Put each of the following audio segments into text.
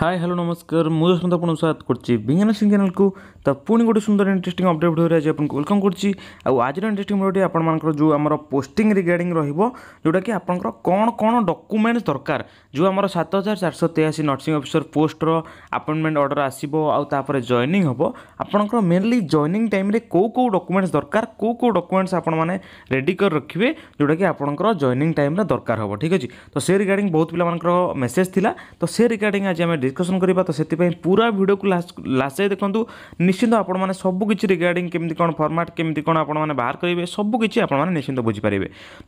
hi hello ನಮಸ್ಕಾರ ମୁଁ ସୁନ୍ଦର ଆପଣଙ୍କ ସ୍ୱାଗତ କରୁଛି ବିଜ୍ଞାନ ସିଂ ଚ୍ୟାନେଲକୁ ତ ପୁଣି ଗୋଟେ ସୁନ୍ଦର ଇଣ୍ଟରେଷ୍ଟିଂ ଅପଡ଼େଟ୍ ଭିଡ଼ିଓରେ ଆଜି ଆପଣଙ୍କୁ ୱେଲକମ୍ କରୁଛି ଆଉ ଆଜିର ଇଣ୍ଟରେଷ୍ଟିଂ ଭିଡ଼ିଓଟି ଆପଣମାନଙ୍କର ଯେଉଁ ଆମର ପୋଷ୍ଟିଂ ରିଗାର୍ଡ଼ିଂ ରହିବ ଯେଉଁଟାକି ଆପଣଙ୍କର କ'ଣ କ'ଣ ଡକୁମେଣ୍ଟସ୍ ଦରକାର ଯେଉଁ ଆମର ସାତ ହଜାର ଚାରିଶହ ତେୟାଅଶୀ ନର୍ସିଂ ଅଫିସର ପୋଷ୍ଟର ଆପଏଣ୍ଟମେଣ୍ଟ ଅର୍ଡ଼ର ଆସିବ ଆଉ ତାପରେ ଜଏନିଂ ହେବ ଆପଣଙ୍କର ମେନଲି ଜଏନିଂ ଟାଇମ୍ରେ କେଉଁ କେଉଁ ଡକୁମେଣ୍ଟସ୍ ଦରକାର କେଉଁ କେଉଁ ଡକୁମେଣ୍ଟସ୍ ଆପଣମାନେ ରେଡ଼ି କରି ରଖିବେ ଯେଉଁଟାକି ଆପଣଙ୍କର ଜଏନିଂ ଟାଇମ୍ରେ ଦରକାର ହେବ ଠିକ୍ ଅଛି ତ ସେ ରିଗାର୍ଡ଼ିଂ ବହୁତ ପିଲାମାନଙ୍କର ମେସେଜ୍ ଥିଲା ତ ସେ ରିଗାର୍ଡ଼ିଂ ଆଜି ଆମେ ডিসকসন করা তো সেই পুরা ভিডিওকে লাস্ট যাই দেখুন নিশ্চিত আপনার মানে সবুকিছি রিগার্ডিং কেমি কোণ ফর্মাট কেমি কোণ আপনার বাহার করবে সবুকিছি আপনার নিশ্চিত বুঝিপারে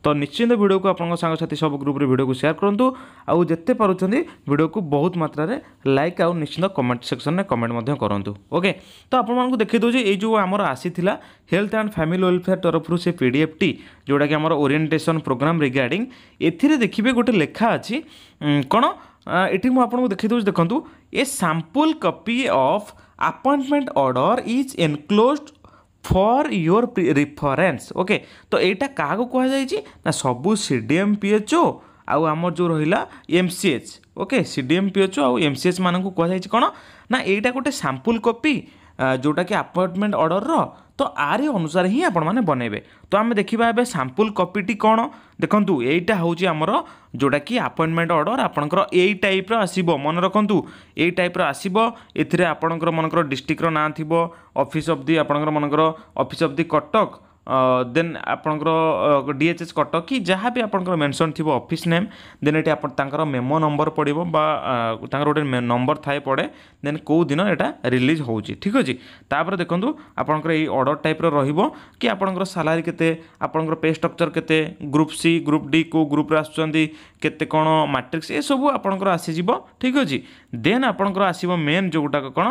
তো নিশ্চিত ভিডিওকে আপনার সাংসাথী সব গ্রুপে ভিডিওকে সেয়ার করতু আতে পারুচ্ছেন ভিডিওকে বহুত মাত্রার লাইক আউ নিশ্চিত কমেন্ট সেকশনে কমেন্ট করতু ওকে তো আপনার দেখি দেছি এই যে আমার আসি হেলথ আন্ড ফ্যামিলি ওয়েলফেয়ার তরফর সে পিডিএফটি যেটা কি আমার ওরিয়েন্টেসন প্রোগ্রাম রিগার্ডিং এতে দেখবে গোটে লেখা আছে কোণ ଏଠି ମୁଁ ଆପଣଙ୍କୁ ଦେଖି ଦେଉଛି ଦେଖନ୍ତୁ a sample copy of appointment order is enclose for your reference okay ତ ଏଇଟା କାହାକୁ କୁହାଯାଇଛି ନା ସବୁ C D M P H O ଆଉ ଆମର ଯେଉଁ ରହିଲା M C H okay C D M P H O ଆଉ ଏମ୍ ସି ଏଚ୍ ମାନଙ୍କୁ କୁହାଯାଇଛି କ'ଣ ନା ଏଇଟା ଗୋଟେ ସାମ୍ପୁଲ୍ କପି ଯେଉଁଟାକି ଆପଏଣ୍ଟମେଣ୍ଟ ଅର୍ଡ଼ରର ତ ଆରି ଅନୁସାରେ ହିଁ ଆପଣମାନେ ବନେଇବେ ତ ଆମେ ଦେଖିବା ଏବେ ସାମ୍ପୁଲ୍ କପିଟି କ'ଣ ଦେଖନ୍ତୁ ଏଇଟା ହେଉଛି ଆମର ଯେଉଁଟାକି ଆପଏଣ୍ଟମେଣ୍ଟ ଅର୍ଡ଼ର ଆପଣଙ୍କର ଏଇ ଟାଇପ୍ର ଆସିବ ମନେ ରଖନ୍ତୁ ଏଇ ଟାଇପ୍ର ଆସିବ ଏଥିରେ ଆପଣଙ୍କର ମନେକର ଡିଷ୍ଟ୍ରିକ୍ଟର ନାଁ ଥିବ ଅଫିସ୍ ଅଫ୍ ଦି ଆପଣଙ୍କର ମନେକର office of the Cuttack then ଆପଣଙ୍କର ଡି ଏଚ୍ ଏସ୍ କଟକ କି ଯାହା ବି ଆପଣଙ୍କର ମେନସନ୍ ଥିବ ଅଫିସ୍ ନେମ୍ ଦେନ୍ ଏଠି ଆପଣ ତାଙ୍କର ମେମୋ ନମ୍ବର ପଡ଼ିବ ବା ତାଙ୍କର ଗୋଟେ ନମ୍ବର ଥାଏ ପଡ଼େ ଦେନ୍ କେଉଁ ଦିନ ଏଇଟା ରିଲିଜ୍ ହେଉଛି ଠିକ୍ ଅଛି ତାପରେ ଦେଖନ୍ତୁ ଆପଣଙ୍କର ଏଇ ଅର୍ଡ଼ର ଟାଇପ୍ର ରହିବ କି ଆପଣଙ୍କର ସାଲାରୀ କେତେ ଆପଣଙ୍କର ପେ ଷ୍ଟ୍ରକ୍ଚର୍ କେତେ ଗ୍ରୁପ୍ ସି ଗ୍ରୁପ୍ ଡି କେଉଁ ଗ୍ରୁପ୍ରେ ଆସୁଛନ୍ତି କେତେ କ'ଣ ମାଟ୍ରିକ୍ସ ଏସବୁ ଆପଣଙ୍କର ଆସିଯିବ ଠିକ୍ ଅଛି ଦେନ୍ ଆପଣଙ୍କର ଆସିବ ମେନ୍ ଯେଉଁଗୁଡ଼ାକ କ'ଣ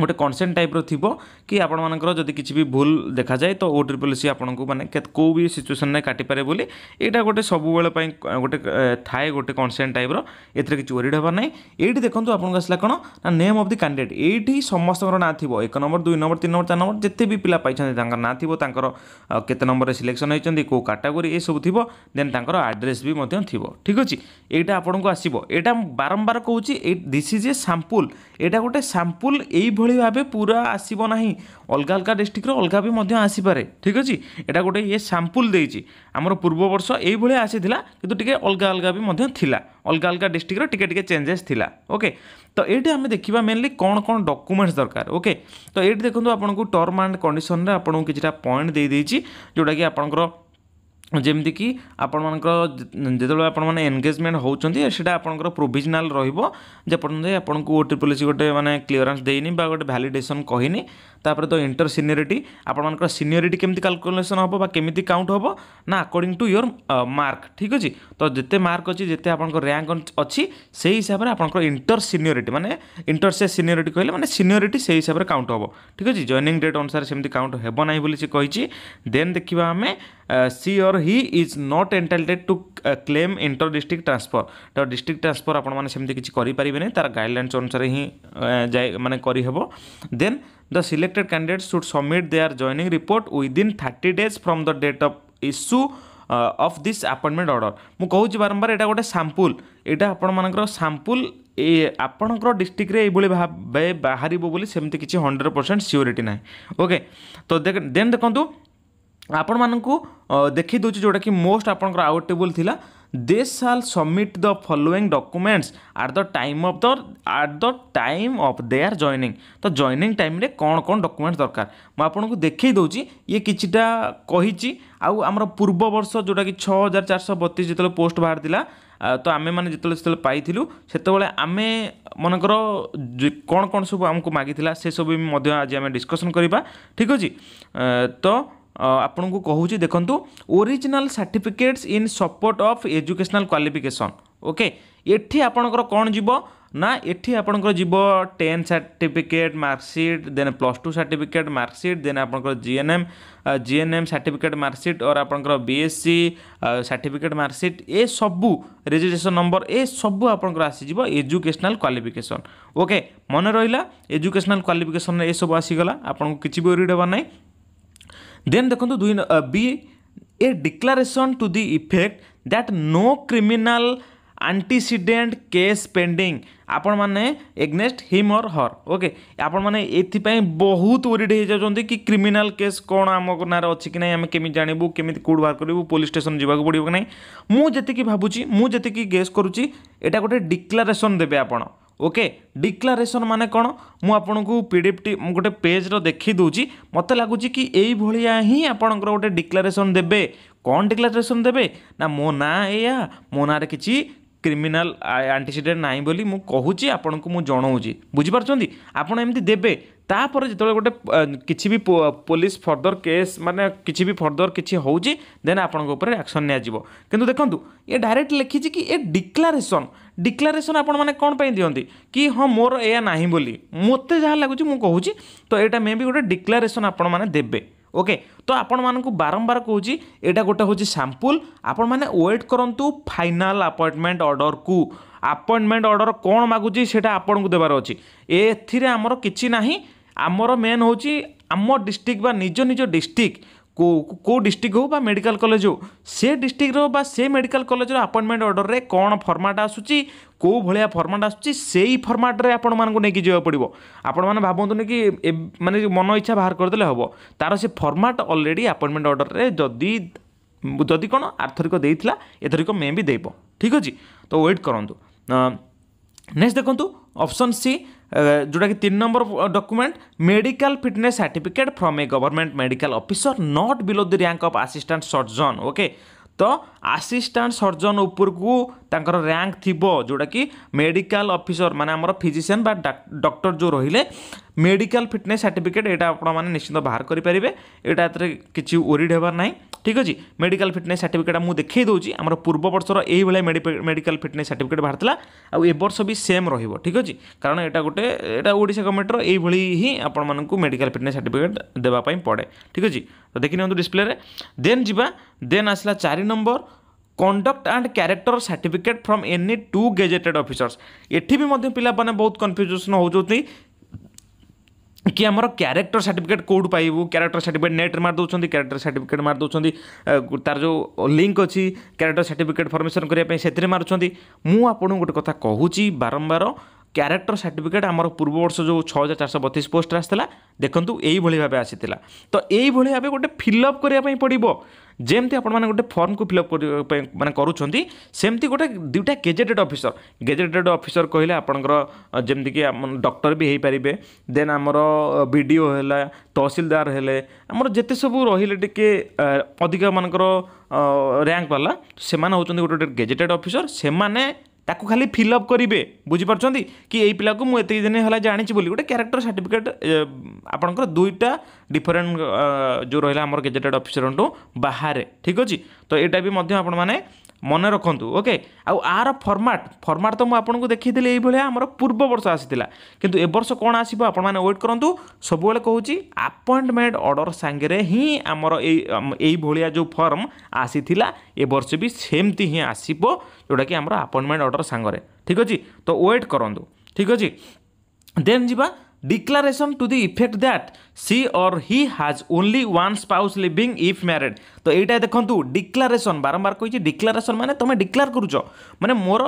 ଗୋଟେ କନସେଣ୍ଟ ଟାଇପ୍ର ଥିବ କି ଆପଣମାନଙ୍କର ଯଦି କିଛି ବି ଭୁଲ ଦେଖାଯାଏ ତ ଓ ଟ୍ରିପଲ୍ ସି ଆପଣଙ୍କୁ ମାନେ କେଉଁ ବି ସିଚୁଏସନ୍ରେ କାଟିପାରେ ବୋଲି ଏଇଟା ଗୋଟେ ସବୁବେଳେ ପାଇଁ ଗୋଟେ ଥାଏ ଗୋଟେ କନସେଣ୍ଟ ଟାଇପ୍ର ଏଥିରେ କିଛି ୱରିଡ୍ ହେବାର ନାହିଁ ଏଇଠି ଦେଖନ୍ତୁ ଆପଣଙ୍କୁ ଆସିଲା କ'ଣ ନା ନେମ୍ ଅଫ୍ ଦି କ୍ୟାଣ୍ଡିଡେଟ୍ ଏଇଠି ସମସ୍ତଙ୍କର ନାଁ ଥିବ ଏକ ନମ୍ବର ଦୁଇ ନମ୍ବର ତିନି ନମ୍ବର ଚାରି ନମ୍ବର ଯେତେ ବି ପିଲା ପାଇଛନ୍ତି ତାଙ୍କର ନାଁ ଥିବ ତାଙ୍କର କେତେ ନମ୍ବରରେ ସିଲେକ୍ସନ୍ ହୋଇଛନ୍ତି କେଉଁ କାଟାଗୋରୀ ଏସବୁ ଥିବ ଦେନ୍ ତାଙ୍କର ଆଡ୍ରେସ୍ ବି ମଧ୍ୟ ଥିବ ଠିକ୍ ଅଛି ଏଇଟା ଆପଣଙ୍କୁ ଆସିବ ଏଇଟା ବାରମ୍ବାର କହୁଛି ଦିସ୍ ଇଜ୍ ଏ ସାମ୍ପୁଲ୍ ଏଇଟା ଗୋଟେ ସାମ୍ପୁଲ୍ ଏଇଭଳି ଏଇଭଳି ଭାବେ ପୁରା ଆସିବ ନାହିଁ ଅଲଗା ଅଲଗା ଡିଷ୍ଟ୍ରିକ୍ଟର ଅଲଗା ବି ମଧ୍ୟ ଆସିପାରେ ଠିକ୍ ଅଛି ଏଇଟା ଗୋଟେ ଇଏ ସାମ୍ପୁଲ୍ ଦେଇଛି ଆମର ପୂର୍ବ ବର୍ଷ ଏଇଭଳି ଆସିଥିଲା କିନ୍ତୁ ଟିକେ ଅଲଗା ଅଲଗା ବି ମଧ୍ୟ ଥିଲା ଅଲଗା ଅଲଗା ଡିଷ୍ଟ୍ରିକ୍ଟର ଟିକେ ଟିକେ ଚେଞ୍ଜେସ୍ ଥିଲା ଓକେ ତ ଏଇଠି ଆମେ ଦେଖିବା ମେନଲି କ'ଣ କ'ଣ ଡକୁମେଣ୍ଟସ୍ ଦରକାର ଓକେ ତ ଏଇଠି ଦେଖନ୍ତୁ ଆପଣଙ୍କୁ ଟର୍ମ ଆଣ୍ଡ କଣ୍ଡିସନରେ ଆପଣଙ୍କୁ କିଛିଟା ପଏଣ୍ଟ ଦେଇଦେଇଛି ଯେଉଁଟାକି ଆପଣଙ୍କର ଯେମିତିକି ଆପଣମାନଙ୍କର ଯେତେବେଳେ ଆପଣମାନେ ଏନଗେଜମେଣ୍ଟ ହେଉଛନ୍ତି ସେଇଟା ଆପଣଙ୍କର ପ୍ରୋଭିଜନାଲ୍ ରହିବ ଯେପର୍ଯ୍ୟନ୍ତ ଆପଣଙ୍କୁ ଓ ଟ୍ରିପଲ୍ ସି ଗୋଟେ ମାନେ କ୍ଲିୟରାନ୍ସ ଦେଇନି ବା ଗୋଟେ ଭ୍ୟାଲିଡେସନ୍ କହିନି ତାପରେ ତ ଇଣ୍ଟର ସିନିୟରିଟି ଆପଣମାନଙ୍କର ସିନିୟରିଟି କେମିତି କାଲକୁଲେସନ୍ ହେବ ବା କେମିତି କାଉଣ୍ଟ ହେବ ନା ଆକର୍ଡ଼ିଂ ଟୁ ୟୋର୍ ମାର୍କ ଠିକ୍ ଅଛି तो जिते मार्क अच्छे जिते आपंक अच्छी से हिसाब से आपंकर इंटर सिनियोरी मैंने इंटर से सिनियोरी कहे मैंने सिनियोरी से हिसाब से काउंट हे ठीक अच्छे जइनिंग डेट अनुसार सेमती काउंट हे ना बोली सी कही देन देखा आम सी और he is not entitled to claim inter district transfer तो डिस्ट्रिक्ट ट्रांसफर आपत किसी करें तार गाइडलैंस अनुसार ही जाए मैंने करहब then the selected candidate should submit their joining report within thirty days from the date of issue of this appointment order ମୁଁ କହୁଛି ବାରମ୍ବାର ଏଇଟା ଗୋଟେ ସାମ୍ପୁଲ୍ ଏଇଟା ଆପଣମାନଙ୍କର ସାମ୍ପୁଲ୍ ଏ ଆପଣଙ୍କର ଡିଷ୍ଟ୍ରିକ୍ଟରେ ଏଇଭଳି ଭାବେ ବାହାରିବ ବୋଲି ସେମିତି କିଛି ହଣ୍ଡ୍ରେଡ଼ ପରସେଣ୍ଟ ସିଓରିଟି ନାହିଁ ଓକେ ତ ଦେନ୍ ଦେଖନ୍ତୁ ଆପଣମାନଙ୍କୁ ଦେଖି ଦେଉଛି ଯେଉଁଟାକି ମୋଷ୍ଟ ଆପଣଙ୍କର ଆଉଟେବୁଲ୍ ଥିଲା they shall submit the following documents at the time of the at the time of their joining तो joining time रे कौन कौन documents दरकार ମୁଁ ଆପଣଙ୍କୁ ଦେଖେଇ ଦେଉଛି ଇଏ କିଛିଟା କହିଛି ଆଉ ଆମର ପୂର୍ବ ବର୍ଷ ଯେଉଁଟାକି ଛଅ ହଜାର ଚାରିଶହ ବତିଶ ଯେତେବେଳେ ପୋଷ୍ଟ ବାହାରିଥିଲା ତ ଆମେମାନେ ଯେତେବେଳେ ସେତେବେଳେ ପାଇଥିଲୁ ସେତେବେଳେ ଆମେ ମନେକର କ'ଣ କ'ଣ ସବୁ ଆମକୁ ମାଗିଥିଲା ସେସବୁ ବି ମଧ୍ୟ ଆଜି ଆମେ ଡିସ୍କସନ୍ କରିବା ଠିକ୍ ଅଛି ତ ଆପଣଙ୍କୁ କହୁଛି ଦେଖନ୍ତୁ original certificates in support of educational qualification okay ଏଠି ଆପଣଙ୍କର କ'ଣ ଯିବ ନା ଏଠି ଆପଣଙ୍କର ଯିବ ten certificate marksheet then plus two certificate marksheet then ଆପଣଙ୍କର GNM GNM certificate marksheet or ଆପଣଙ୍କର ବିଏସ୍ସି ସାର୍ଟିଫିକେଟ୍ ମାର୍କସିଟ୍ ଏସବୁ ରେଜିଷ୍ଟ୍ରେସନ୍ ନମ୍ବର ଏସବୁ ଆପଣଙ୍କର ଆସିଯିବ ଏଜୁକେସନାଲ୍ କ୍ୱାଲିଫିକେସନ୍ ଓକେ ମନେ ରହିଲା ଏଜୁକେସନାଲ୍ କ୍ୱାଲିଫିକେସନ୍ରେ ଏସବୁ ଆସିଗଲା ଆପଣଙ୍କୁ କିଛି ବି ରିଡ଼୍ ହେବାର ନାହିଁ ଦେନ୍ ଦେଖନ୍ତୁ ଦୁଇ B a declaration to the effect that no criminal antecedent case pending ଆପଣମାନେ against him or her okay ଆପଣମାନେ ଏଥିପାଇଁ ବହୁତ ୱରିଡ଼ ହେଇଯାଉଛନ୍ତି କି କ୍ରିମିନାଲ୍ କେସ୍ କ'ଣ ଆମ ନାଁରେ ଅଛି କି ନାହିଁ ଆମେ କେମିତି ଜାଣିବୁ କେମିତି କେଉଁଠୁ ବାହାର କରିବୁ ପୋଲିସ୍ ଷ୍ଟେସନ୍ ଯିବାକୁ ପଡ଼ିବ କି ନାହିଁ ମୁଁ ଯେତିକି ଭାବୁଛି ମୁଁ ଯେତିକି ଗେସ୍ କରୁଛି ଏଇଟା ଗୋଟେ ଡିକ୍ଲାରେସନ୍ ଦେବେ ଆପଣ ওକେ ଡିକ୍ଲାରେସନ୍ ମାନେ କ'ଣ ମୁଁ ଆପଣଙ୍କୁ ପି ଡି ଏଫ୍ ଟି ଗୋଟେ ପେଜ୍ର ଦେଖି ଦେଉଛି ମୋତେ ଲାଗୁଛି କି ଏଇଭଳିଆ ହିଁ ଆପଣଙ୍କର ଗୋଟେ ଡିକ୍ଲାରେସନ୍ ଦେବେ କ'ଣ ଡିକ୍ଲାରେସନ୍ ଦେବେ ନା ମୋ ନାଁ ଏଇଆ ମୋ ନାଁରେ କିଛି କ୍ରିମିନାଲ୍ ଆଣ୍ଟିସିଡେଣ୍ଟ ନାହିଁ ବୋଲି ମୁଁ କହୁଛି ଆପଣଙ୍କୁ ମୁଁ ଜଣାଉଛି ବୁଝିପାରୁଛନ୍ତି ଆପଣ ଏମିତି ଦେବେ ତାପରେ ଯେତେବେଳେ ଗୋଟେ କିଛି ବି ପୋଲିସ ଫର୍ଦର କେସ୍ ମାନେ କିଛି ବି ଫର୍ଦର କିଛି ହେଉଛି ଦେନ୍ ଆପଣଙ୍କ ଉପରେ ଆକ୍ସନ୍ ନିଆଯିବ କିନ୍ତୁ ଦେଖନ୍ତୁ ଏ ଡାଇରେକ୍ଟ ଲେଖିଛି କି ଏ ଡିକ୍ଲାରେସନ୍ ଡିକ୍ଲାରେସନ୍ ଆପଣମାନେ କ'ଣ ପାଇଁ ଦିଅନ୍ତି କି ହଁ ମୋର ଏଇଆ ନାହିଁ ବୋଲି ମୋତେ ଯାହା ଲାଗୁଛି ମୁଁ କହୁଛି ତ ଏଇଟା ମେ ବି ଗୋଟେ ଡିକ୍ଲାରେସନ୍ ଆପଣମାନେ ଦେବେ ଓକେ ତ ଆପଣମାନଙ୍କୁ ବାରମ୍ବାର କହୁଛି ଏଇଟା ଗୋଟେ ହେଉଛି ସାମ୍ପୁଲ୍ ଆପଣମାନେ ୱେଟ୍ କରନ୍ତୁ ଫାଇନାଲ୍ ଆପଏଣ୍ଟମେଣ୍ଟ ଅର୍ଡ଼ର୍କୁ ଆପଏଣ୍ଟମେଣ୍ଟ ଅର୍ଡ଼ର କଣ ମାଗୁଛି ସେଇଟା ଆପଣଙ୍କୁ ଦେବାର ଅଛି অছি এর আমার কিছু না ଆମର ମେନ୍ ହେଉଛି ଆମ ଡିଷ୍ଟ୍ରିକ୍ଟ ବା ନିଜ ନିଜ ଡିଷ୍ଟ୍ରିକ୍ଟ କେଉଁ କେଉଁ ଡିଷ୍ଟ୍ରିକ୍ଟ ହେଉ ବା ମେଡ଼ିକାଲ କଲେଜ ହେଉ ସେ ଡିଷ୍ଟ୍ରିକ୍ଟର ବା ସେ ମେଡ଼ିକାଲ କଲେଜର ଆପଏଣ୍ଟମେଣ୍ଟ ଅର୍ଡ଼ରରେ କ'ଣ ଫର୍ମାଟ୍ ଆସୁଛି କେଉଁ ଭଳିଆ ଫର୍ମାଟ୍ ଆସୁଛି ସେଇ ଫର୍ମାଟ୍ରେ ଆପଣମାନଙ୍କୁ ନେଇକି ଯିବାକୁ ପଡ଼ିବ ଆପଣମାନେ ଭାବନ୍ତୁନି କି ମାନେ ମନ ଇଚ୍ଛା ବାହାର କରିଦେଲେ ହେବ ତା'ର ସେ ଫର୍ମାଟ୍ ଅଲରେଡ଼ି ଆପଏଣ୍ଟମେଣ୍ଟ ଅର୍ଡ଼ରରେ ଯଦି ଯଦି କ'ଣ ଆର୍ଥରିକ ଦେଇଥିଲା ଏଥରିକ ମେ ବି ଦେଇବ ଠିକ୍ ଅଛି ତ ୱେଟ୍ କରନ୍ତୁ ନେକ୍ସଟ ଦେଖନ୍ତୁ ଅପସନ୍ ସି ଯେଉଁଟାକି ତିନି ନମ୍ବର document medical fitness certificate from a government medical officer not below the rank of assistant surgeon okay ତ ଆସିଷ୍ଟାଣ୍ଟ ସର୍ଜନ ଉପରକୁ ତାଙ୍କର ର୍ୟାଙ୍କ ଥିବ ଯେଉଁଟାକି ମେଡ଼ିକାଲ ଅଫିସର ମାନେ ଆମର ଫିଜିସିଆନ୍ ବା ଡକ୍ଟର ଯେଉଁ ରହିଲେ ମେଡ଼ିକାଲ ଫିଟନେସ୍ ସାର୍ଟିଫିକେଟ୍ ଏଇଟା ଆପଣମାନେ ନିଶ୍ଚିନ୍ତ ବାହାର କରିପାରିବେ ଏଇଟା ଏଥିରେ କିଛି ଓରିଡ଼ ହେବାର ନାହିଁ ଠିକ୍ ଅଛି ମେଡ଼ିକାଲ ଫିଟନେସ୍ ସାର୍ଟିଫିକେଟ୍ ମୁଁ ଦେଖାଇ ଦେଉଛି ଆମର ପୂର୍ବ ବର୍ଷର ଏଇଭଳିଆ ମେଡ଼ିକାଲ ଫିଟନେସ୍ ସାର୍ଟିଫିକେଟ୍ ବାହାରିଥିଲା ଆଉ ଏ ବର୍ଷ ବି ସେମ୍ ରହିବ ଠିକ୍ ଅଛି କାରଣ ଏଇଟା ଗୋଟେ ଏଇଟା ଓଡ଼ିଶା ଗଭର୍ଣ୍ଣମେଣ୍ଟର ଏଇଭଳି ହିଁ ଆପଣମାନଙ୍କୁ ମେଡ଼ିକାଲ ଫିଟନେସ୍ ସାର୍ଟିଫିକେଟ୍ ଦେବା ପାଇଁ ପଡ଼େ ଠିକ୍ ଅଛି ତ ଦେଖିନିଅନ୍ତୁ ଡିସପ୍ଲେରେ ଦେନ୍ ଯିବା ଦେନ୍ ଆସିଲା ଚାରି ନମ୍ବର conduct and character certificate from any two gazetted officers ଏଠି ବି ମଧ୍ୟ ପିଲାମାନେ ବହୁତ କନଫ୍ୟୁଜେସନ୍ ହେଉଛନ୍ତି କି ଆମର କ୍ୟାରେକ୍ଟର ସାର୍ଟିଫିକେଟ୍ କେଉଁଠୁ ପାଇବୁ କ୍ୟାରେକ୍ଟର ସାର୍ଟିଫିକେଟ୍ ନେଟ୍ରେ ମାରି ଦେଉଛନ୍ତି କ୍ୟାରେକ୍ଟର ସାର୍ଟିଫିକେଟ୍ ମାରି ଦେଉଛନ୍ତି ତା'ର ଯେଉଁ ଲିଙ୍କ୍ ଅଛି କ୍ୟାରେକ୍ଟର ସାର୍ଟିଫିକେଟ୍ ଫର୍ମେସନ୍ କରିବା ପାଇଁ ସେଥିରେ ମାରୁଛନ୍ତି ମୁଁ ଆପଣଙ୍କୁ ଗୋଟେ କଥା କହୁଛି ବାରମ୍ବାର କ୍ୟାରେକ୍ଟର ସାର୍ଟିଫିକେଟ୍ ଆମର ପୂର୍ବ ବର୍ଷ ଯେଉଁ ଛଅ ହଜାର ଚାରିଶହ ବତିଶ ପୋଷ୍ଟରେ ଆସିଥିଲା ଦେଖନ୍ତୁ ଏଇଭଳି ଭାବେ ଆସିଥିଲା ତ ଏଇଭଳି ଭାବେ ଗୋଟେ ଫିଲ୍ଅପ୍ କରିବା ପାଇଁ ପଡ଼ିବ ଯେମିତି ଆପଣମାନେ ଗୋଟେ ଫର୍ମକୁ ଫିଲ୍ଅପ୍ ମାନେ କରୁଛନ୍ତି ସେମିତି ଗୋଟେ ଦୁଇଟା ଗେଜେଟେଡ଼୍ ଅଫିସର ଗେଜେଟେଡ଼୍ ଅଫିସର କହିଲେ ଆପଣଙ୍କର ଯେମିତିକି ଆମ ଡକ୍ଟର ବି ହେଇପାରିବେ ଦେନ୍ ଆମର ବି ଡି ଓ ହେଲା ତହସିଲଦାର ହେଲେ ଆମର ଯେତେ ସବୁ ରହିଲେ ଟିକେ ଅଧିକ ମାନଙ୍କର ର୍ୟାଙ୍କ ବାଲା ସେମାନେ ହେଉଛନ୍ତି ଗୋଟେ ଗୋଟେ ଗେଜେଟେଡ଼୍ ଅଫିସର ସେମାନେ ତାକୁ ଖାଲି ଫିଲ୍ଅପ୍ କରିବେ ବୁଝିପାରୁଛନ୍ତି କି ଏଇ ପିଲାକୁ ମୁଁ ଏତିକି ଦିନ ହେଲା ଜାଣିଛି ବୋଲି ଗୋଟେ କ୍ୟାରେକ୍ଟର ସାର୍ଟିଫିକେଟ୍ ଆପଣଙ୍କର ଦୁଇଟା ଡିଫରେଣ୍ଟ ଯେଉଁ ରହିଲା ଆମର ଗେଜେଟେଡ଼ ଅଫିସରଙ୍କଠୁ ବାହାରେ ଠିକ୍ ଅଛି ତ ଏଇଟା ବି ମଧ୍ୟ ଆପଣମାନେ ମନେ ରଖନ୍ତୁ ଓକେ ଆଉ ଆର ଫର୍ମାଟ୍ ଫର୍ମାଟ୍ ତ ମୁଁ ଆପଣଙ୍କୁ ଦେଖେଇଥିଲି ଏଇଭଳିଆ ଆମର ପୂର୍ବ ବର୍ଷ ଆସିଥିଲା କିନ୍ତୁ ଏ ବର୍ଷ କ'ଣ ଆସିବ ଆପଣମାନେ ୱେଟ୍ କରନ୍ତୁ ସବୁବେଳେ କହୁଛି ଆପଏଣ୍ଟମେଣ୍ଟ ଅର୍ଡ଼ର ସାଙ୍ଗରେ ହିଁ ଆମର ଏଇ ଏଇଭଳିଆ ଯେଉଁ ଫର୍ମ ଆସିଥିଲା ଏ ବର୍ଷ ବି ସେମିତି ହିଁ ଆସିବ ଯେଉଁଟାକି ଆମର ଆପଏଣ୍ଟମେଣ୍ଟ ଅର୍ଡ଼ର ସାଙ୍ଗରେ ଠିକ୍ ଅଛି ତ ୱେଟ୍ କରନ୍ତୁ ଠିକ୍ ଅଛି ଦେନ୍ ଯିବା declaration to the effect that she और he has only one spouse living if married तो यहाँ देखु डिक्लारेसन बारंबार कही डिक्लारेसन मैंने तुम्हें डिक्लार करुच मैंने मोर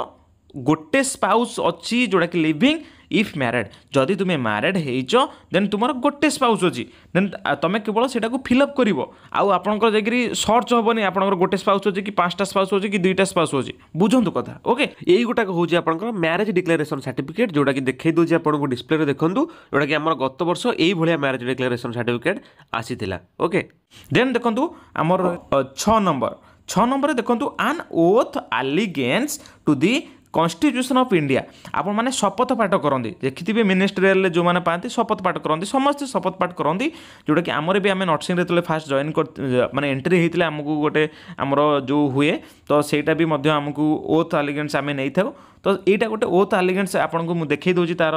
गोटे स्पाउस अच्छी जोटा कि लिविंग ইফ ମ୍ୟାରେଡ୍ ଯଦି ତୁମେ ମ୍ୟାରେଡ୍ ହେଇଛ ଦେନ୍ ତୁମର ଗୋଟେ ସ୍ପାଉସ୍ ଅଛି ଦେନ୍ ତୁମେ କେବଳ ସେଟାକୁ ଫିଲ୍ଅପ୍ କରିବ ଆଉ ଆପଣଙ୍କର ଯାଇକିରି ସର୍ଚ୍ଚ ହେବନି ଆପଣଙ୍କର ଗୋଟେ ସ୍ପାଉସ୍ ଅଛି କି ପାଞ୍ଚଟା ସ୍ପାଉସ୍ ଅଛି କି ଦୁଇଟା ସ୍ପାଉସ୍ ଅଛି ବୁଝନ୍ତୁ କଥା ଓକେ ଏଇ ଗୋଟାକ ହେଉଛି ଆପଣଙ୍କର ମ୍ୟାରେଜ୍ ଡିକ୍ଲାରେସନ୍ ସାର୍ଟିଫିକେଟ୍ ଯେଉଁଟାକି ଦେଖାଇ ଦେଉଛି ଆପଣଙ୍କୁ ଡିସ୍ପ୍ଲେରେ ଦେଖନ୍ତୁ ଯେଉଁଟାକି ଆମର ଗତ ବର୍ଷ ଏଇଭଳିଆ ମ୍ୟାରେଜ୍ ଡିକ୍ଲାରେସନ୍ ସାର୍ଟିଫିକେଟ୍ ଆସିଥିଲା ଓକେ ଦେନ୍ ଦେଖନ୍ତୁ ଆମର ଛଅ ନମ୍ବର ଛଅ ନମ୍ବରରେ ଦେଖନ୍ତୁ an oath allegiance to the constitution of India আপনার শপথ পাঠ করতে দেখিবে মিনিস্ট্রিয়াল যে পাঁচ শপথ পাঠ করতে সমস্তে শপথ পাঠ করতে যেটা কি আমার বি আমি নর্সিংরে যেতে ফার্স্ট জয়েন মানে এন্ট্রি হয়েছিল আমি গোটে আমার যে হুয়ে তো সেইটা বি আমি ওথ আলিগেন্টস আমি নেই থাকু তো এইটা গোটে ওথ আলিগেন্টস আপনার দেখাই দেছি তার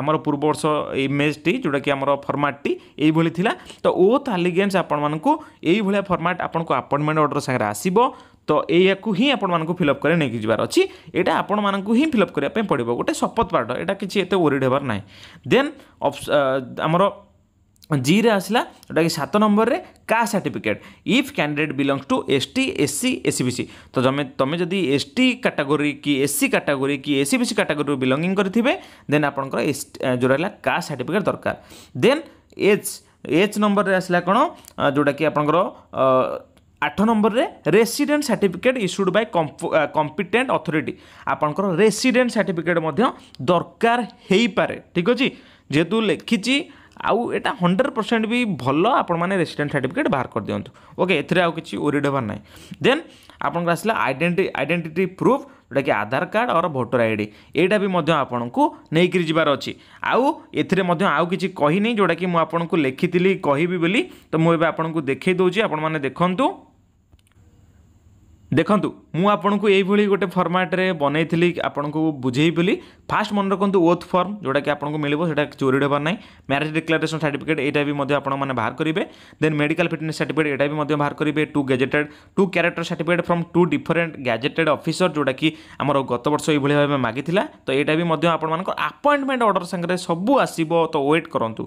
আমার পূর্ববর্ষ ইমেজটি যেটা কি আমার ফর্মাটটি এইভাবে লা তো ওথ আলিগেন্টস আপনার এইভাবে ফর্মাট আপনার ଆପଏଣ୍ଟମେଣ୍ଟ ଅର୍ଡ଼ର ସାଙ୍ଗରେ ଆସିବ ତ ଏଇଆକୁ ହିଁ ଆପଣମାନଙ୍କୁ ଫିଲ୍ଅପ୍ କରି ନେଇକି ଯିବାର ଅଛି ଏଇଟା ଆପଣମାନଙ୍କୁ ହିଁ ଫିଲ୍ଅପ୍ କରିବା ପାଇଁ ପଡ଼ିବ ଗୋଟେ ଶପଥ ପାଠ ଏଇଟା କିଛି ଏତେ ଓରିଡ଼ ହେବାର ନାହିଁ ଦେନ୍ ଆମର ଜିରେ ଆସିଲା ଯେଉଁଟାକି ସାତ ନମ୍ବରରେ କା certificate if candidate belongs to S T S C S C ତ ତମେ ତମେ ଯଦି ଏସ୍ ଟି କାଟାଗୋରୀ କି ଏସ୍ ସି କାଟାଗୋରୀ କି ଏସ୍ ସି କାଟାଗୋରୀରୁ ବିଲଙ୍ଗିଂ କରିଥିବେ ଦେନ୍ ଆପଣଙ୍କର ଏସ୍ ଯେଉଁଟା ହେଲା କା ସାର୍ଟିଫିକେଟ୍ ଦରକାର ଦେନ୍ ଏଜ୍ ଏଜ୍ ନମ୍ବରରେ ଆସିଲା କ'ଣ ଯେଉଁଟାକି ଆପଣଙ୍କର আঠ নম্বরের resident certificate issued by competent authority ଆପଣଙ୍କର ରେସିଡେଣ୍ଟ ସାର୍ଟିଫିକେଟ୍ ମଧ୍ୟ ଦରକାର ହେଇପାରେ ଠିକ୍ ଅଛି ଯେହେତୁ ଲେଖିଛି ଆଉ ଏଇଟା ହଣ୍ଡ୍ରେଡ଼ ପରସେଣ୍ଟ ବି ଭଲ ଆପଣମାନେ ରେସିଡେଣ୍ଟ ସାର୍ଟିଫିକେଟ୍ ବାହାର କରିଦିଅନ୍ତୁ ଓକେ ଏଥିରେ ଆଉ କିଛି ଓରିଡ଼ ହେବାର ନାହିଁ ଦେନ୍ ଆପଣଙ୍କର ଆସିଲା ଆଇଡେଣ୍ଟି ଆଇଡେଣ୍ଟିଟି ପ୍ରୁଫ୍ ଯେଉଁଟାକି Aadhaar card or voter I D ଏଇଟା ବି ମଧ୍ୟ ଆପଣଙ୍କୁ ନେଇକରି ଯିବାର ଅଛି ଆଉ ଏଥିରେ ମଧ୍ୟ ଆଉ କିଛି କହିନି ଯେଉଁଟାକି ମୁଁ ଆପଣଙ୍କୁ ଲେଖିଥିଲି କହିବି ବୋଲି ତ ମୁଁ ଏବେ ଆପଣଙ୍କୁ ଦେଖାଇ ଦେଉଛି ଆପଣମାନେ ଦେଖନ୍ତୁ ଦେଖନ୍ତୁ ମୁଁ ଆପଣଙ୍କୁ ଏଇଭଳି ଗୋଟେ ଫର୍ମାଟ୍ରେ ବନେଇଥିଲି ଆପଣଙ୍କୁ ବୁଝେଇବି ବୋଲି ଫାଷ୍ଟ ମନେ ରଖନ୍ତୁ ଓଥ୍ ଫର୍ମ ଯେଉଁଟାକି ଆପଣଙ୍କୁ ମିଳିବ ସେଇଟା ଚୋରିଡ଼ ହେବାର ନାହିଁ ମ୍ୟାରେଜ୍ ଡିକ୍ଲାରେସନ୍ ସାର୍ଟିଫିକେଟ୍ ଏଇଟା ବି ମଧ୍ୟ ଆପଣମାନେ ବାହାର କରିବେ ଦେନ୍ ମେଡ଼ିକାଲ ଫିଟନେସ୍ ସାର୍ଟିଫିକେଟ୍ ଏଇଟା ବି ମଧ୍ୟ ବାହାର କରିବେ two gazetted two character certificate from two different gazetted officer ଯେଉଁଟାକି ଆମର ଗତ ବର୍ଷ ଏଇଭଳି ଭାବେ ମାଗିଥିଲା ତ ଏଇଟା ବି ମଧ୍ୟ ଆପଣମାନଙ୍କ ଆପଏଣ୍ଟମେଣ୍ଟ ଅର୍ଡ଼ର ସାଙ୍ଗରେ ସବୁ ଆସିବ ତ ୱେଟ୍ କରନ୍ତୁ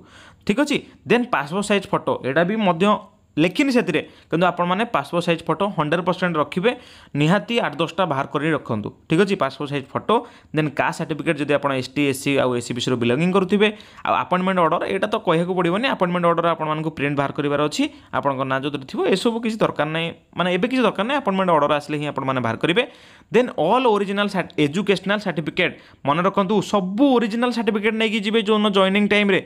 ଠିକ୍ ଅଛି ଦେନ୍ ପାସପୋର୍ଟ ସାଇଜ୍ ଫଟୋ ଏଇଟା ବି ମଧ୍ୟ ଲେଖିନି ସେଥିରେ କିନ୍ତୁ ଆପଣମାନେ passport size photo hundred percent ରଖିବେ ନିହାତି ଆଠ ଦଶଟା ବାହାର କରି ରଖନ୍ତୁ ଠିକ୍ ଅଛି passport size photo then caste certificate ଯଦି ଆପଣ ଏସ୍ ଟି ଏସ୍ ସି ଆଉ ଏସ୍ ସି ବିସିରୁ ବିଲଙ୍ଗିଂ କରୁଥିବେ ଆଉ ଆପଏଣ୍ଟମେଣ୍ଟ ଅର୍ଡ଼ର ଏଇଟା ତ କହିବାକୁ ପଡ଼ିବନି ଆପଏଣ୍ଟମେଣ୍ଟ ଅର୍ଡ଼ର ଆପଣମାନଙ୍କୁ ପ୍ରିଣ୍ଟ ବାହାର କରିବାର ଅଛି ଆପଣଙ୍କ ନାଁ ଯେଉଁଥିରେ ଥିବ ଏସବୁ କିଛି ଦରକାର ନାହିଁ ମାନେ ଏବେ କିଛି ଦରକାର ନାହିଁ ଆପଏଣ୍ଟମେଣ୍ଟ ଅର୍ଡ଼ର ଆସିଲେ ହିଁ ଆପଣମାନେ ବାହାର କରିବେ then all original educational certificate ମନେ ରଖନ୍ତୁ ସବୁ ଓରିଜିନାଲ୍ ସାର୍ଟିଫିକେଟ୍ ନେଇକି ଯିବେ ଯେଉଁଦିନ ଜଏନିଂ ଟାଇମ୍ରେ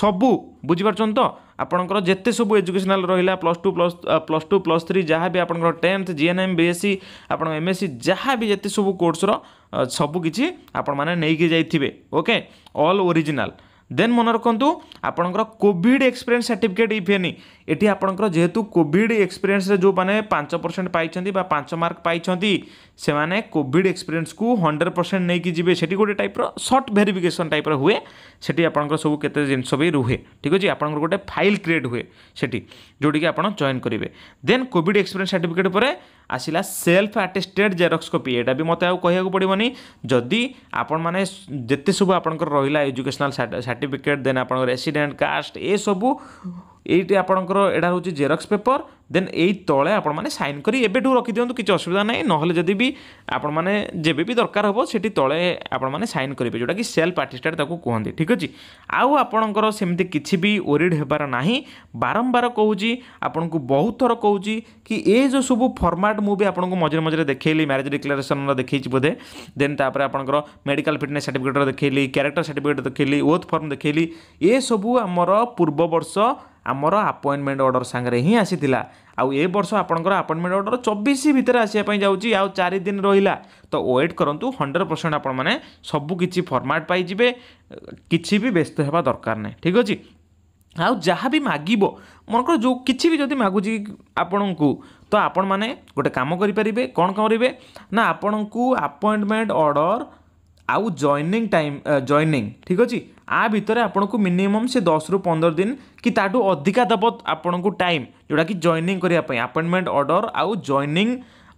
ସବୁ ବୁଝିପାରୁଛନ୍ତି ତ ଆପଣଙ୍କର ଯେତେ ସବୁ ଏଜୁକେସନାଲ୍ ରହିଲା plus two plus plus two plus three ଯାହା ବି ଆପଣଙ୍କର tenth G N M B S C ଆପଣ ଏମ୍ ଏସ୍ ସି ଯାହା ବି ଯେତେ ସବୁ କୋର୍ସର ସବୁ କିଛି ଆପଣମାନେ ନେଇକି ଯାଇଥିବେ ଓକେ ଅଲ୍ ଓରିଜିନାଲ୍ ଦେନ୍ ମନେ ରଖନ୍ତୁ ଆପଣଙ୍କର Covid experience certificate if any ଏଠି ଆପଣଙ୍କର ଯେହେତୁ କୋଭିଡ଼ ଏକ୍ସପିରିଏନ୍ସରେ ଯେଉଁମାନେ ପାଞ୍ଚ ପରସେଣ୍ଟ ପାଇଛନ୍ତି ବା ପାଞ୍ଚ ମାର୍କ ପାଇଛନ୍ତି ସେମାନେ କୋଭିଡ଼ ଏକ୍ସପିରିଏନ୍ସକୁ ହଣ୍ଡ୍ରେଡ଼ ପରସେଣ୍ଟ ନେଇକି ଯିବେ ସେଠି ଗୋଟେ ଟାଇପ୍ର ସର୍ଟ ଭେରିଫିକେସନ୍ ଟାଇପ୍ର ହୁଏ ସେଠି ଆପଣଙ୍କର ସବୁ କେତେ ଜିନିଷ ବି ରୁହେ ଠିକ୍ ଅଛି ଆପଣଙ୍କର ଗୋଟେ ଫାଇଲ୍ କ୍ରିଏଟ୍ ହୁଏ ସେଠି ଯେଉଁଠିକି ଆପଣ ଜଏନ୍ କରିବେ ଦେନ୍ କୋଭିଡ଼ ଏକ୍ସପିରିଏନ୍ସ ସାର୍ଟିଫିକେଟ୍ ପରେ ଆସିଲା ସେଲ୍ଫ ଆଟେଷ୍ଟେଡ଼୍ ଜେରକ୍ସ କପି ଏଇଟା ବି ମୋତେ ଆଉ କହିବାକୁ ପଡ଼ିବନି ଯଦି ଆପଣମାନେ ଯେତେ ସବୁ ଆପଣଙ୍କର ରହିଲା ଏଜୁକେସନାଲ୍ ସାର୍ଟିଫିକେଟ୍ ଦେନ୍ ଆପଣଙ୍କର ରେସିଡେଣ୍ଟ କାଷ୍ଟ ଏସବୁ এইটি আপনার এটা হচ্ছে জেরক্স পেপর দেন এই তলে আপনার সাইন করে এবেঠু দিও কিছু অসুবিধা নাই নহলে যদি বি আপনার যেবে বি দরকার হব সেটি তলে আপনার সাইন করবে যেটা কি সেলফ আর্টিস্টেড তাকে কুহতি ঠিক আছে আউ আপনার সেমতি কিছু বি ওরিড হবার না বারম্বার কৌছি আপনার বহু থর কৌছি কি এ যে সব ফর্মাট মু আপনার মজে মজে দেখাইলি ম্যারেজ ডিক্লারেসনর দেখাইছি বোধে দেন তাপরে আপনার মেডিকাল ফিটনেস সার্টিফিকেটর দেখাইলি ক্যারেক্টর সার্টিফিকেট দেখাইলি ওথ ফর্ম দেখাইলি এসবু আমার পূর্ববর্ষ ଆମର ଆପଏଣ୍ଟମେଣ୍ଟ ଅର୍ଡ଼ର ସାଙ୍ଗରେ ହିଁ ଆସିଥିଲା ଆଉ ଏ ବର୍ଷ ଆପଣଙ୍କର ଆପଏଣ୍ଟମେଣ୍ଟ ଅର୍ଡ଼ର ଚବିଶ ଭିତରେ ଆସିବା ପାଇଁ ଯାଉଛି ଆଉ ଚାରି ଦିନ ରହିଲା ତ ୱେଟ୍ କରନ୍ତୁ ହଣ୍ଡ୍ରେଡ଼ ପରସେଣ୍ଟ ଆପଣମାନେ ସବୁ କିଛି ଫର୍ମାଟ୍ ପାଇଯିବେ କିଛି ବି ବ୍ୟସ୍ତ ହେବା ଦରକାର ନାହିଁ ଠିକ୍ ଅଛି ଆଉ ଯାହା ବି ମାଗିବ ମନେକର ଯେଉଁ କିଛି ବି ଯଦି ମାଗୁଛି ଆପଣଙ୍କୁ ତ ଆପଣମାନେ ଗୋଟେ କାମ କରିପାରିବେ କ'ଣ କରିବେ ନା ଆପଣଙ୍କୁ ଆପଏଣ୍ଟମେଣ୍ଟ ଅର୍ଡ଼ର ଆଉ ଜଏନିଂ ଟାଇମ୍ ଜଏନିଂ ଠିକ୍ ଅଛି ଆ ଭିତରେ ଆପଣଙ୍କୁ ମିନିମମ୍ ସେ ଦଶରୁ ପନ୍ଦର ଦିନ କି ତା'ଠୁ ଅଧିକା ଦେବ ଆପଣଙ୍କୁ ଟାଇମ୍ ଯେଉଁଟାକି ଜଏନିଂ କରିବା ପାଇଁ ଆପଏଣ୍ଟମେଣ୍ଟ ଅର୍ଡ଼ର ଆଉ ଜଏନିଂ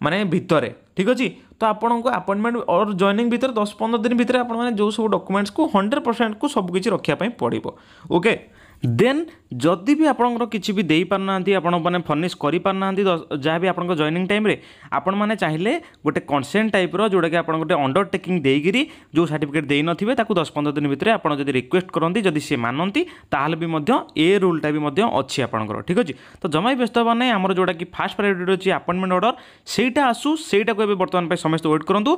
ମାନେ ଭିତରେ ଠିକ୍ ଅଛି ତ ଆପଣଙ୍କୁ ଆପଏଣ୍ଟମେଣ୍ଟ ଅର୍ ଜଏନିଂ ଭିତରେ ଦଶ ପନ୍ଦର ଦିନ ଭିତରେ ଆପଣମାନେ ଯେଉଁ ସବୁ ଡକୁମେଣ୍ଟସକୁ ହଣ୍ଡ୍ରେଡ଼ ପରସେଣ୍ଟକୁ ସବୁକିଛି ରଖିବା ପାଇଁ ପଡ଼ିବ ଓକେ ଦେନ୍ ଯଦି ବି ଆପଣଙ୍କର କିଛି ବି ଦେଇପାରୁନାହାନ୍ତି ଆପଣମାନେ ଫର୍ନିସ୍ କରିପାରୁନାହାନ୍ତି ଯାହା ବି ଆପଣଙ୍କ ଜଏନିଂ ଟାଇମ୍ରେ ଆପଣମାନେ ଚାହିଁଲେ ଗୋଟେ କନସେଣ୍ଟ ଟାଇପ୍ର ଯେଉଁଟାକି ଆପଣ ଗୋଟେ ଅଣ୍ଡରଟେକିଂ ଦେଇକିରି ଯେଉଁ ସାର୍ଟିଫିକେଟ୍ ଦେଇନଥିବେ ତାକୁ ଦଶ ପନ୍ଦର ଦିନ ଭିତରେ ଆପଣ ଯଦି ରିକ୍ୱେଷ୍ଟ କରନ୍ତି ଯଦି ସେ ମାନନ୍ତି ତାହେଲେ ବି ମଧ୍ୟ ଏ ରୁଲ୍ଟା ବି ମଧ୍ୟ ଅଛି ଆପଣଙ୍କର ଠିକ୍ ଅଛି ତ ଜମା ବି ବ୍ୟସ୍ତ ହେବା ନାହିଁ ଆମର ଯେଉଁଟାକି ଫାଷ୍ଟ ପ୍ରାୟୋରିଟି ଅଛି ଆପଏଣ୍ଟମେଣ୍ଟ ଅର୍ଡ଼ର ସେଇଟା ଆସୁ ସେଇଟାକୁ ଏବେ ବର୍ତ୍ତମାନ ପାଇଁ ସମସ୍ତେ ୱେଟ୍ କରନ୍ତୁ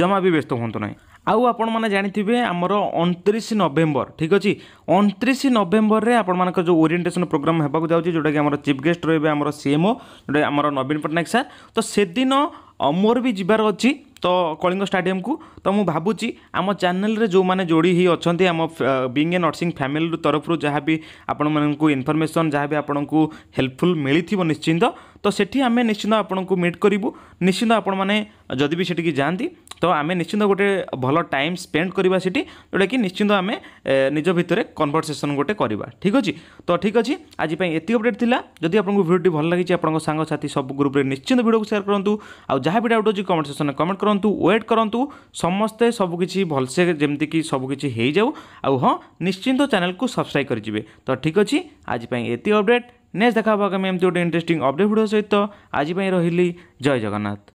ଜମା ବି ବ୍ୟସ୍ତ ହୁଅନ୍ତୁ ନାହିଁ ଆଉ ଆପଣମାନେ ଜାଣିଥିବେ ଆମର ଅଣତିରିଶ ନଭେମ୍ବର ଠିକ୍ ଅଛି ଅଣତିରିଶ ନଭେମ୍ବର ସେକ୍ଟରରେ ଆପଣମାନଙ୍କର ଯେଉଁ ଓରିଏଣ୍ଟେସନ୍ ପ୍ରୋଗ୍ରାମ୍ ହେବାକୁ ଯାଉଛି ଯେଉଁଟାକି ଆମର ଚିଫ୍ ଗେଷ୍ଟ ରହିବେ ଆମର ସିଏମ୍ଓ ଯେଉଁଟା ଆମର ନବୀନ ପଟ୍ଟନାୟକ ସାର୍ ତ ସେଦିନ ମୋର ବି ଯିବାର ଅଛି ତ କଳିଙ୍ଗ ଷ୍ଟାଡ଼ିୟମକୁ ତ ମୁଁ ଭାବୁଛି ଆମ ଚ୍ୟାନେଲରେ ଯେଉଁମାନେ ଯୋଡ଼ି ହେଇ ଅଛନ୍ତି ଆମ ବିଙ୍ଗ ଏ ନର୍ସିଂ ଫ୍ୟାମିଲି ତରଫରୁ ଯାହା ବି ଆପଣମାନଙ୍କୁ ଇନଫର୍ମେସନ୍ ଯାହା ବି ଆପଣଙ୍କୁ ହେଲ୍ପଫୁଲ୍ ମିଳିଥିବ ନିଶ୍ଚିନ୍ତ ତ ସେଠି ଆମେ ନିଶ୍ଚିନ୍ତ ଆପଣଙ୍କୁ ମିଟ୍ କରିବୁ ନିଶ୍ଚିନ୍ତ ଆପଣମାନେ ଯଦି ବି ସେଠିକି ଯାଆନ୍ତି ତ ଆମେ ନିଶ୍ଚିନ୍ତ ଗୋଟେ ଭଲ ଟାଇମ୍ ସ୍ପେଣ୍ଡ କରିବା ସେଠି ଯେଉଁଟାକି ନିଶ୍ଚିନ୍ତ ଆମେ ନିଜ ଭିତରେ କନଭରସେସନ୍ ଗୋଟେ କରିବା ଠିକ୍ ଅଛି ତ ଠିକ୍ ଅଛି ଆଜି ପାଇଁ ଏତିକି ଅପଡ଼େଟ୍ ଥିଲା ଯଦି ଆପଣଙ୍କୁ ଭିଡ଼ିଓଟି ଭଲ ଲାଗିଛି ଆପଣଙ୍କ ସାଙ୍ଗସାଥି ସବୁ ଗ୍ରୁପ୍ରେ ନିଶ୍ଚିନ୍ତ ଭିଡ଼ିଓକୁ ସେୟାର କରନ୍ତୁ ଆଉ ଯାହା ବି ଡାଉଟ୍ ଅଛି କମେଣ୍ଟ ସେକ୍ସନ୍ରେ କମେଣ୍ଟ କରନ୍ତୁ ୱେଟ୍ କରନ୍ତୁ ସମସ୍ତେ ସବୁକିଛି ଭଲସେ ଯେମିତିକି ସବୁକିଛି ହେଇଯାଉ ଆଉ ହଁ ନିଶ୍ଚିନ୍ତ ଚ୍ୟାନେଲକୁ ସବସ୍କ୍ରାଇବ୍ କରିଯିବେ ତ ଠିକ୍ ଅଛି ଆଜି ପାଇଁ ଏତିକି ଅପଡ଼େଟ୍ ନେକ୍ସଟ ଦେଖା ହେବ ଆଗାମୀ ଏମିତି ଗୋଟେ ଇଣ୍ଟରେଷ୍ଟିଂ ଅପଡ଼େଟ୍ ଭିଡ଼ିଓ ସହିତ ଆଜି ପାଇଁ ରହିଲି ଜୟ ଜଗନ୍ନାଥ